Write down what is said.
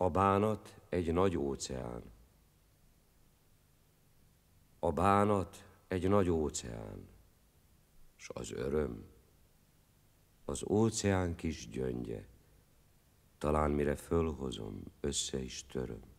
A bánat egy nagy óceán. A bánat egy nagy óceán, s az öröm az óceán kis gyöngye, talán mire fölhozom, össze is töröm.